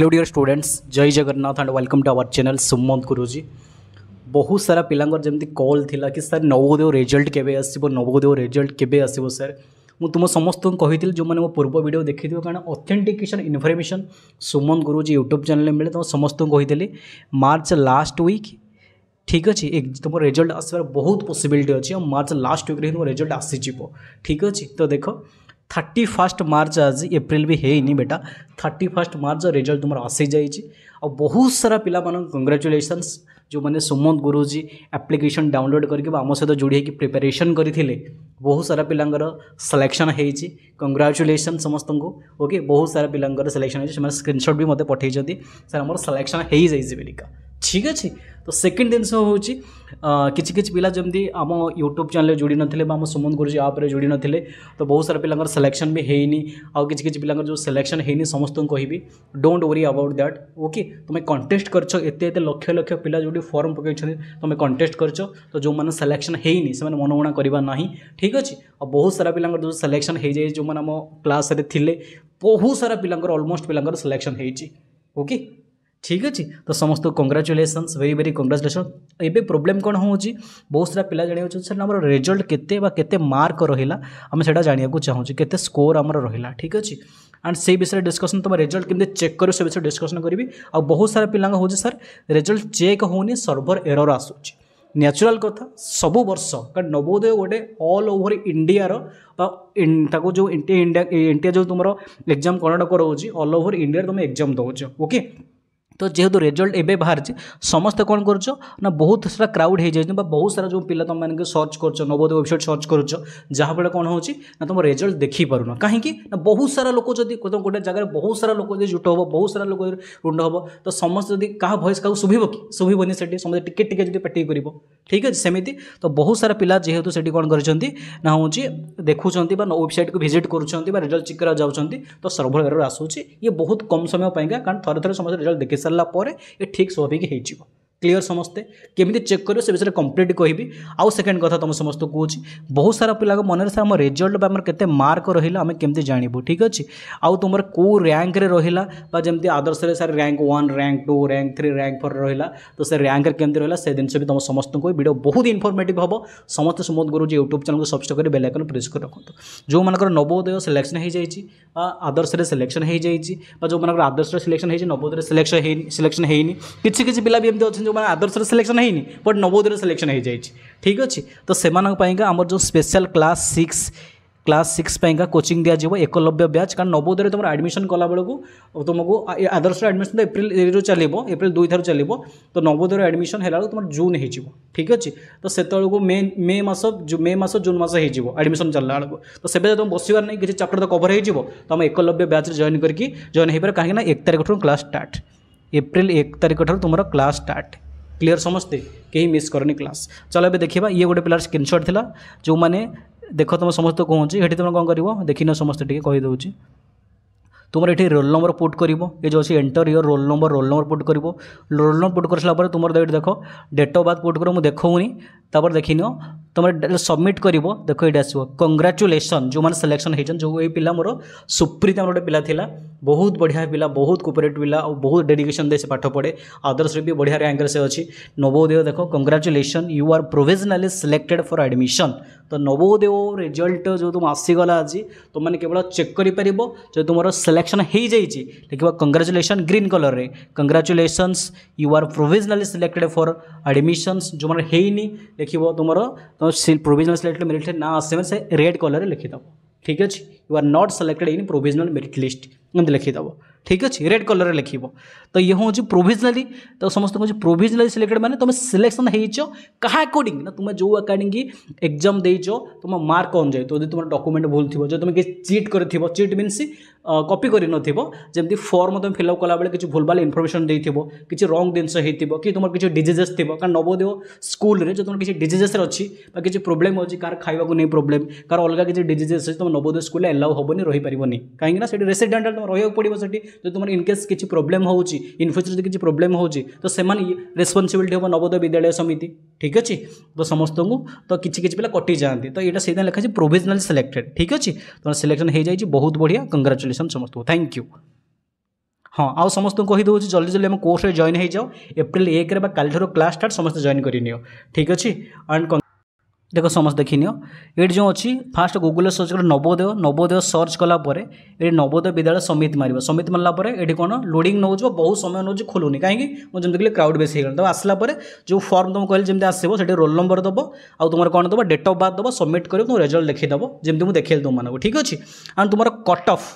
hello dear students जय Jagannath and welcome to our channel Sumant Guruji बहुत सारा पिलांगर जमी कॉल थिला कि सर नवोदेव रिजल्ट केबे आसीबो नवोदेव रिजल्ट के आसीबो सर मु तुम समस्त कही कहितिल जो मैंने मो पूर्व वीडियो देखिथिव कारण authentication information Sumant Guruji YouTube channel मिले तुम समस्त कही कहितिले मार्च लास्ट वीक ठीक अच्छे एक तुम रिजल्ट आसीबार बहुत पसबिलिटी अच्छी मार्च लास्ट वीक रे तुम रिजल्ट आसी जिवो ठीक अछि तो देखो थर्टी फास्ट मार्च आज एप्रिल भी होनी बेटा थर्टी फास्ट मार्च रिजल्ट तुम आसी जा बहुत सारा पिला कंग्राचुलेसन जो मैंने सुमंत गुरुजी एप्लीकेशन डाउनलोड करके आम सहित जोड़ी हो प्रिपेरेसन करते बहुत सारा पिलांर सिलेक्शन हो कंग्राचुलेसन समस्त को ओके बहुत सारा पिलांर सिलेक्शन होने स्क्रीनशट भी मत पठे सर आम सिलेक्शन हो जाए बिलिका ठीक अच्छे तो सेकेंड जिनस हूँ किसी किसी पिला जमी आम यूट्यूब चेल्ले जोड़ नाते आम सुमन गुरुजी आप्रे जोड़ी नाते तो बहुत सारा पिला सिलेक्शन भी होनी आउ किसी पिला जो सिलेक्शन होनी समस्त कह don't worry about that okay तुम्हें कंटेस्ट करते लक्ष लक्ष पिला तो तो जो फर्म पकड़ तुम्हें कंटेस्ट कर जो मैंने सिलेक्शन होनी से मनगुणा करवा ना ठीक अच्छे और बहुत सारा पिला जो सिलेक्शन हो जाए जो मैंने आम क्लास बहुत सारा पिला अलमोस्ट पिला सिलेक्शन होके ठीक अच्छे तो समस्त कंग्राचुलेसन भेरी भेरी कंग्राचुलेसन एवं प्रोब्लेम कौन हो बहुत सारा पिला जाना सर आम रेजल्ट के मार्क रहा आम से जानकुक चाहूँ के स्कोर आम रहा ठीक अच्छे एंड से विषय डिस्कसन तुम रेजल्ट कमी चेक कर से विषय डिस्कसन करी आउ बहुत सारा पिला सर रेजल्ट चेक हो सर्भर एरर आसूच न्याचुराल कथ सब वर्ष कार नवोदय गोटे अल ओवर इंडिया जो इंडिया इंडिया जो तुम एक्जाम कर्णाटक रोचे अल ओवर इंडिया तुम एक्जाम दौ ओके तो जेहतु रेजल्ट एवं बाहर समस्ते कौन कर बहुत सारा क्राउड हो जाए बहुत सारा जो पिला तुम मैंने सर्च कर नवोदय वेबसाइट सर्च कर जहाँफल कौन हो तुम रेजल्ट देखी पार न कहीं बहुत सारा लोक जब तुम गोटे जगह बहुत सारा लोक जुट हे बहुत सारा लोक रुंड हे तो समस्त जब क्या भयस क्या शुभ कि शुभवनी से समस्त टिकेट टिके जब पेटी कर ठीक है सेमती तो बहुत सारा पिला जेहे से कौन कर ना हूँ देखुं वेबसाइट को भिजिट करजल्ट चिक्र जाऊँच तो सर्वभ आसूँ ये बहुत कम समय कारण थे थे समस्त रेजल्ट देखी सारे सरला ठिक सोविंग हो क्लीयर समस्ते केमी चेक कर से विषय कम्प्लीट कह आउ सेकेंड कथ तुम समस्त कौच बहुत सारा पिला मन सर आम रेजल्ट के मार्क रहा आम कमी जानवू ठीक अच्छे आउ तुम कौ रैंक रहा जमी Adarsh sir rank one rank two rank three rank four रहा तो से रैंक केमी रहा से जिस भी तुम समस्त को भिडियो बहुत इनफर्मेट हम समस्त सुमोद गुरु यूट्यूब चैनल को सब्सक्राइब कर बेलैकन प्रेस कर रखुद जो मर नवोदय सिलेक्शन हो जाए आदर्श सिलेक्शन हो जाए जो मर आदर्श सिलेक्शन हो नवोदय सिलेक्शन सिलेक्शन होनी किसी किसी पिला भी एमती अच्छे ଯେଉଁମାନେ ଆଦର୍ଶରେ ସିଲେକ୍ସନ୍ ହେଇନି ବଟ୍ ନବୋଦୟରେ ସିଲେକ୍ସନ୍ ହେଇଯାଇଛି ଠିକ୍ ଅଛି ତ ସେମାନଙ୍କ ପାଇଁକା ଆମର ଯେଉଁ special class six class six ପାଇଁକା କୋଚିଂ ଦିଆଯିବ ଏକଲବ୍ୟ ବ୍ୟାଚ୍ କାରଣ ନବୋଦୟରେ ତୁମର ଆଡ଼ମିସନ୍ କଲାବେଳକୁ ତୁମକୁ ଆଦର୍ଶରେ ଆଡ଼ମିସନ୍ ତ ଏପ୍ରିଲରୁ ଚାଲିବ ଏପ୍ରିଲ ଦୁଇଥର ଚାଲିବ ତ ନବୋଦୟରେ ଆଡ଼ମିସନ୍ ହେଲାବେଳକୁ ତୁମର ଜୁନ୍ ହେଇଯିବ ଠିକ୍ ଅଛି ତ ସେତେବେଳକୁ ମେ ମେ ମାସ ମେ ମାସ ଜୁନ୍ ମାସ ହେଇଯିବ ଆଡ଼ମିସନ୍ ଚାଲିଲା ବେଳକୁ ତ ସେବେ ତୁମ ବସିବାର ନାହିଁ କିଛି ଚାପ୍ଟର ତ କଭର୍ ହେଇଯିବ ତୁମେ ଏକଲବ୍ୟ ବ୍ୟାଚ୍ରେ ଜଏନ୍ କରିକି ଜଏନ୍ ହେଇପାରିବ କାହିଁକିନା ଏକ ତାରିଖଠୁ କ୍ଲାସ୍ ଷ୍ଟାର୍ଟ एप्रिल एक तारिख ठार तुम क्लास स्टार्ट क्लीयर समस्ते कहीं मिस करनी क्लास चल ए देखिए ये गोटे पिलार स्क्रीनशट था जो मैंने देख तुम समस्त कौन ये तुम कौन कर देख समस्त कहीदे तुम ये रोल नंबर पुट कर ये जो अच्छे enter your roll number roll number put कर रोल नंबर पुट कर सारा तुम देख डेट अफ बर्थ पुट कर मुझे देखनी तपर देखनी तुम सबमिट कर देख ये आसो कंग्राचुलेसन जो मैंने सिलेक्शन हो जो ये पिला मोर सुप्रीत आम गोटे पिला था बहुत बढ़िया पिला बहुत कोपरेट पिला और बहुत डेडिकेशन दे पाठ पढ़े अदर्स भी बढ़िया रैंक से अच्छी नवोदेव देख congratulation you are provisionally selected for admission तो नवोदेव रिजल्ट जो तुम आसीगला आज तुमने केवल चेक कर पार जो तुम सिलेक्शन हो जाएगी कंग्राचुलेसन ग्रीन कलर में congratulations you are provisionally selected for admission जो मैंने होनी तुम तो प्रोजनाल सिलेक्टेड मेरीट लिस्ट ना आसे से रेड कलर लिखिदेव ठीक अच्छे you are not selected in provisional merit list एम लिखिदेव ठीक अच्छे रेड कलर लिख तो ये हूँ प्रोजनाली तो समस्त कहते प्रोजनाली सिलेक्टेड मैंने तुम्हें सिलेक्शन हो क्या अकॉर्डिंग ना तुम्हें जो अकॉर्डिंग एग्जाम देच तुम मार्क अनुजाई तो यदि तुम डकुमेंट भूल थोड़ा जो तुम्हें किसी चिट कर चिट मीनस কপি କରିନଥିବ ଯେମିତି ଫର୍ମ ତୁମେ ଫିଲ୍ଅପ୍ କଲାବେଳେ କିଛି ଭୁଲଭାଲ ଇନଫର୍ମେସନ୍ ଦେଇଥିବ କିଛି ରଙ୍ଗ ଜିନିଷ ହେଇଥିବ କି ତୁମର କିଛି ଡିଜିଜେସ୍ ଥିବ କାରଣ ନବୋଦୟ ସ୍କୁଲରେ ଯଦି ତୁମର କିଛି ଡିଜିଜେସ୍ରେ ଅଛି ବା କିଛି ପ୍ରୋବ୍ଲେମ୍ ଅଛି କାହାର ଖାଇବାକୁ ନେଇ ପ୍ରୋବ୍ଲେମ୍ କାହାର ଅଲଗା କିଛି ଡିଜିଜେସ୍ ଅଛି ତୁମ ନବୋଦୟ ସ୍କୁଲରେ ଏଲାଉ ହେବନି ରହିପାରିବନି କାହିଁକିନା ସେଠି ରେସିଡେଣ୍ଟାଲ ତୁମେ ରହିବାକୁ ପଡ଼ିବ ସେଠି ଯଦି ତୁମର ଇନକେସ୍ କିଛି ପ୍ରୋବ୍ଲେମ୍ ହେଉଛି ଇନ୍ ଫ୍ୟୁଚର୍ ଯଦି କିଛି ପ୍ରୋବ୍ଲେମ୍ ହେଉଛି ତ ସେମାନେ ରେସ୍ପନ୍ସିବିଲିଟି ହେବ ନବୋଦୟ ବିଦ୍ୟାଳୟ ସମିତି ठीक अच्छे तो समस्त को तो किसी किसी पिला कटि जाती तो ये से लिखा है प्रोजनाली सिलेक्टेड ठीक अच्छे तो सिलेक्शन हो जाए बहुत बढ़िया कंग्राचुलेसन समस्त को थैंक यू हाँ आउ समस्त कहीदे जल्दी जल्दी कोर्स जॉइन हो जाओ एप्रिल एक क्लास स्टार्ट समस्त जॉइन करनी ठीक अच्छे एंड ଦେଖ ସମସ୍ତେ ଦେଖିନିଅ ଏଇଠି ଯେଉଁ ଅଛି ଫାଷ୍ଟ ଗୁଗୁଲ୍ରେ ସର୍ଚ୍ଚ କଲେ ନବୋଦୟ ନବୋଦୟ ସର୍ଚ୍ଚ କଲା ପରେ ଏଠି ନବୋଦୟ ବିଦ୍ୟାଳୟ ସମିତି ମାରିବ ସମିତି ମାରିଲା ପରେ ଏଠି କ'ଣ ଲୋଡ଼ିଂ ନେଉଯିବ ବହୁତ ସମୟ ନେଉଛି ଖୋଲୁନି କାହିଁକି ମୁଁ ଯେମିତି କହିଲି କ୍ରାଉଡ଼ ବେଶୀ ହେଇଗଲାଣି ତ ଆସିଲା ପରେ ଯେଉଁ ଫର୍ମ ତୁମକୁ କହିଲି ଯେମିତି ଆସିବ ସେଠି ରୋଲ୍ ନମ୍ବର ଦେବ ଆଉ ତୁମର କ'ଣ ଦେବ ଡେଟ୍ ଅଫ୍ ବାର୍ଥ ଦେବ ସବମିଟ୍ କରିବ ତୁମ ରେଜଲ୍ଟ ଲେଖିଦେବ ଯେମିତି ମୁଁ ଦେଖେଇଲି ତୁମମାନଙ୍କୁ ଠିକ୍ ଅଛି ଆଣ୍ଡ ତୁମର କଟ୍ ଅଫ୍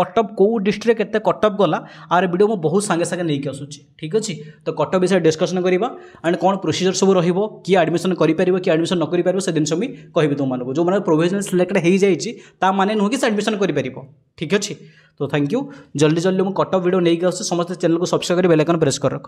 কটক কেউ ডিস্ট্রিক্ট কেতে কটক গলা আর ভিডিও মু বহু সাগে সাগে নেই আসুছি ঠিক আছে তো কটক বিষয়ে ডিসকসন করা আন্ড কোণ প্রোসিজর সব রহব কি আডমিশন করে পাব কি আডমিশন নকরি পাব সে জিনিস মুই কহবি তোমাদের যে প্রোভিজনাল সিলেক্টেড হয়ে যাই তা মানে নুহ কি সে আডমিশন করে পাব ঠিক আছে তো থ্যাংক ইউ জলদি জলদি মু কটক ভিডিও নেই আসছি সমস্ত চ্যানেলকে সবসক্রাইব করে বেলাইকন প্রেস করে রাখ